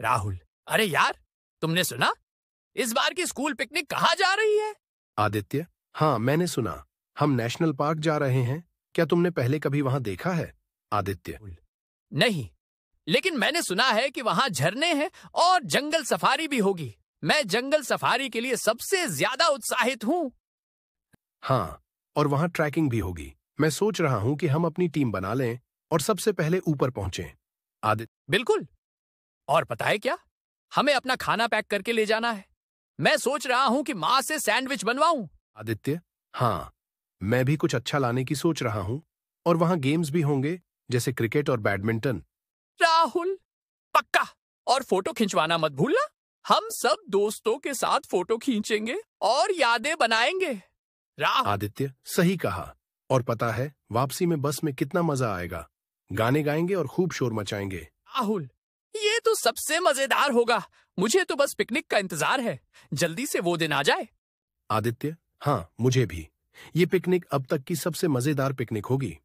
राहुल अरे यार तुमने सुना इस बार की स्कूल पिकनिक कहाँ जा रही है आदित्य हाँ मैंने सुना हम नेशनल पार्क जा रहे हैं क्या तुमने पहले कभी वहाँ देखा है आदित्य नहीं लेकिन मैंने सुना है कि वहाँ झरने हैं और जंगल सफारी भी होगी मैं जंगल सफारी के लिए सबसे ज्यादा उत्साहित हूँ हाँ और वहाँ ट्रैकिंग भी होगी मैं सोच रहा हूँ कि हम अपनी टीम बना लें और सबसे पहले ऊपर पहुंचे आदित्य बिल्कुल और पता है क्या हमें अपना खाना पैक करके ले जाना है मैं सोच रहा हूँ कि माँ से सैंडविच बनवाऊ आदित्य हाँ मैं भी कुछ अच्छा लाने की सोच रहा हूँ और वहाँ गेम्स भी होंगे जैसे क्रिकेट और बैडमिंटन राहुल पक्का और फोटो खिंचवाना मत भूलना हम सब दोस्तों के साथ फोटो खींचेंगे और यादें बनाएंगे राहुल आदित्य सही कहा और पता है वापसी में बस में कितना मजा आएगा गाने गाएंगे और खूब शोर मचाएंगे राहुल तो सबसे मजेदार होगा मुझे तो बस पिकनिक का इंतजार है जल्दी से वो दिन आ जाए आदित्य हाँ मुझे भी ये पिकनिक अब तक की सबसे मजेदार पिकनिक होगी